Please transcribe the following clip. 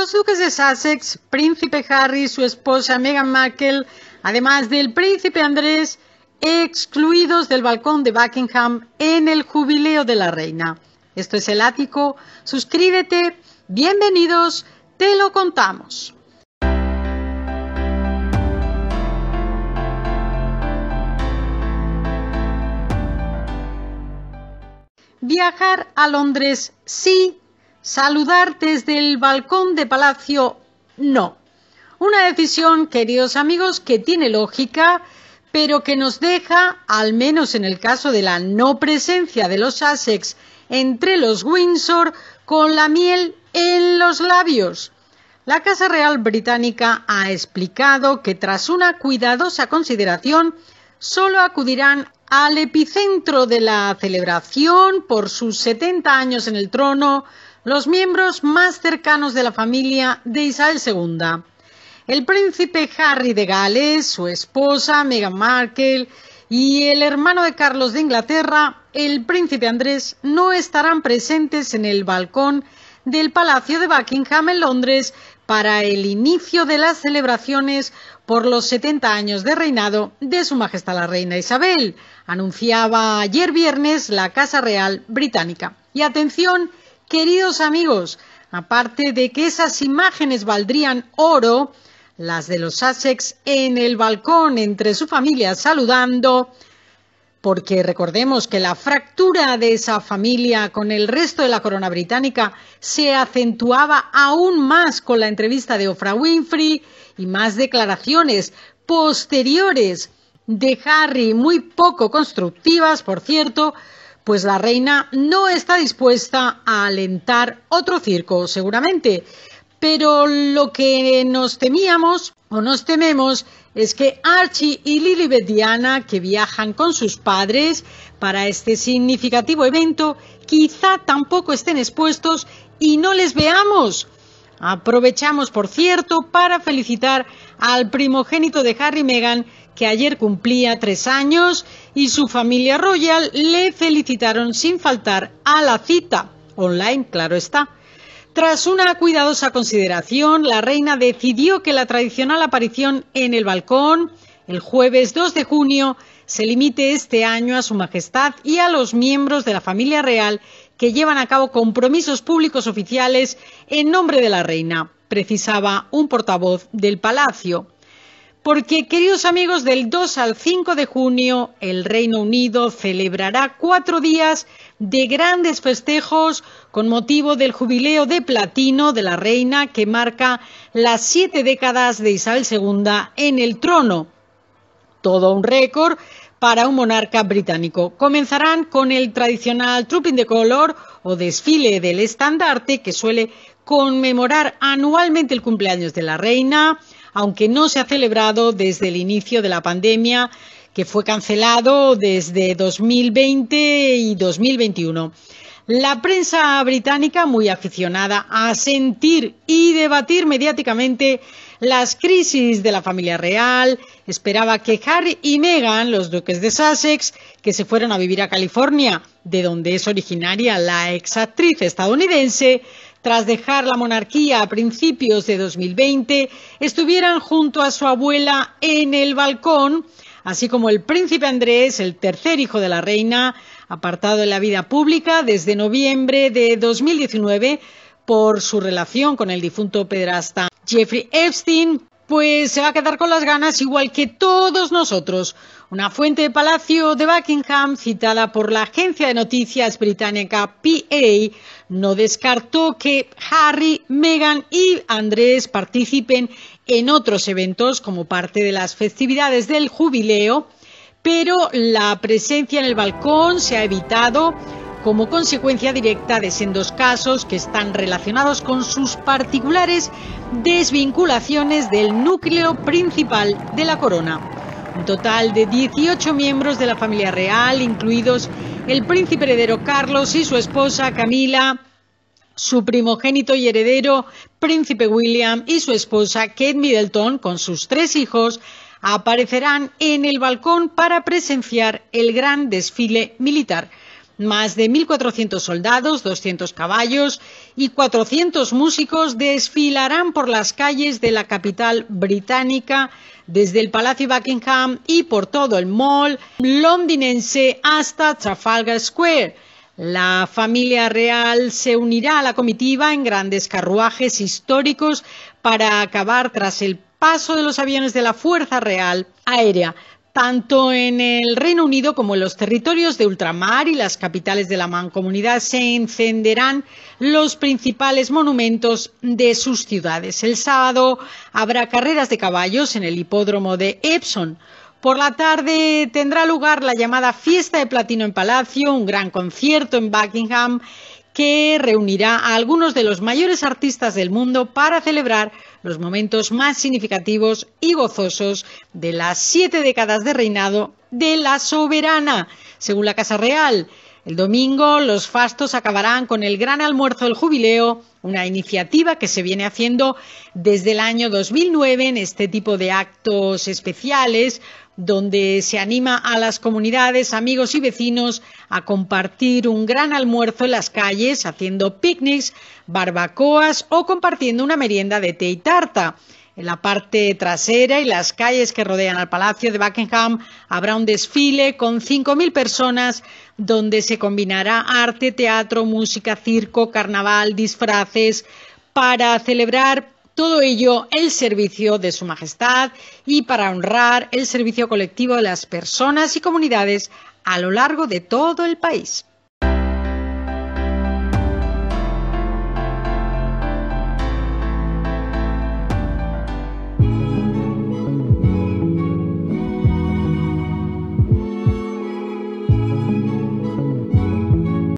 los duques de Sussex, príncipe Harry y su esposa Meghan Markle, además del príncipe Andrés, excluidos del balcón de Buckingham en el jubileo de la reina. Esto es el ático, suscríbete, bienvenidos, te lo contamos. Viajar a Londres sí Saludar desde el balcón de palacio, no. Una decisión, queridos amigos, que tiene lógica, pero que nos deja, al menos en el caso de la no presencia de los asex entre los Windsor, con la miel en los labios. La Casa Real Británica ha explicado que tras una cuidadosa consideración, solo acudirán al epicentro de la celebración por sus 70 años en el trono, los miembros más cercanos de la familia de Isabel II. El príncipe Harry de Gales, su esposa Meghan Markle y el hermano de Carlos de Inglaterra, el príncipe Andrés, no estarán presentes en el balcón del Palacio de Buckingham en Londres para el inicio de las celebraciones por los 70 años de reinado de Su Majestad la Reina Isabel, anunciaba ayer viernes la Casa Real Británica. Y atención, Queridos amigos, aparte de que esas imágenes valdrían oro, las de los Sussex en el balcón entre su familia saludando, porque recordemos que la fractura de esa familia con el resto de la corona británica se acentuaba aún más con la entrevista de Ofra Winfrey y más declaraciones posteriores de Harry, muy poco constructivas, por cierto, pues la reina no está dispuesta a alentar otro circo, seguramente. Pero lo que nos temíamos o nos tememos es que Archie y Lilibet Diana, que viajan con sus padres para este significativo evento, quizá tampoco estén expuestos y no les veamos Aprovechamos, por cierto, para felicitar al primogénito de Harry y Meghan, que ayer cumplía tres años, y su familia royal le felicitaron sin faltar a la cita, online, claro está. Tras una cuidadosa consideración, la reina decidió que la tradicional aparición en el balcón, el jueves 2 de junio, se limite este año a Su Majestad y a los miembros de la familia real que llevan a cabo compromisos públicos oficiales en nombre de la reina, precisaba un portavoz del Palacio. Porque, queridos amigos, del 2 al 5 de junio el Reino Unido celebrará cuatro días de grandes festejos con motivo del jubileo de platino de la reina que marca las siete décadas de Isabel II en el trono. Todo un récord para un monarca británico. Comenzarán con el tradicional trooping de color o desfile del estandarte que suele conmemorar anualmente el cumpleaños de la reina, aunque no se ha celebrado desde el inicio de la pandemia que fue cancelado desde 2020 y 2021. La prensa británica, muy aficionada a sentir y debatir mediáticamente las crisis de la familia real, esperaba que Harry y Meghan, los duques de Sussex, que se fueron a vivir a California, de donde es originaria la exactriz estadounidense, tras dejar la monarquía a principios de 2020, estuvieran junto a su abuela en el balcón, así como el príncipe Andrés, el tercer hijo de la reina, apartado de la vida pública desde noviembre de 2019 por su relación con el difunto pedrasta Jeffrey Epstein pues se va a quedar con las ganas igual que todos nosotros. Una fuente de Palacio de Buckingham, citada por la agencia de noticias británica PA, no descartó que Harry, Meghan y Andrés participen en otros eventos como parte de las festividades del jubileo, pero la presencia en el balcón se ha evitado como consecuencia directa de sendos casos que están relacionados con sus particulares desvinculaciones del núcleo principal de la corona. Un total de 18 miembros de la familia real, incluidos el príncipe heredero Carlos y su esposa Camila, su primogénito y heredero príncipe William y su esposa Kate Middleton, con sus tres hijos, aparecerán en el balcón para presenciar el gran desfile militar más de 1.400 soldados, 200 caballos y 400 músicos desfilarán por las calles de la capital británica desde el Palacio Buckingham y por todo el mall londinense hasta Trafalgar Square. La familia real se unirá a la comitiva en grandes carruajes históricos para acabar tras el paso de los aviones de la Fuerza Real Aérea. Tanto en el Reino Unido como en los territorios de ultramar y las capitales de la mancomunidad se encenderán los principales monumentos de sus ciudades. El sábado habrá carreras de caballos en el hipódromo de Epson. Por la tarde tendrá lugar la llamada Fiesta de Platino en Palacio, un gran concierto en Buckingham que reunirá a algunos de los mayores artistas del mundo para celebrar los momentos más significativos y gozosos de las siete décadas de reinado de la soberana, según la Casa Real. El domingo los fastos acabarán con el gran almuerzo del jubileo, una iniciativa que se viene haciendo desde el año 2009 en este tipo de actos especiales donde se anima a las comunidades, amigos y vecinos a compartir un gran almuerzo en las calles, haciendo picnics, barbacoas o compartiendo una merienda de té y tarta. En la parte trasera y las calles que rodean al Palacio de Buckingham habrá un desfile con 5.000 personas donde se combinará arte, teatro, música, circo, carnaval, disfraces para celebrar todo ello el servicio de Su Majestad y para honrar el servicio colectivo de las personas y comunidades a lo largo de todo el país.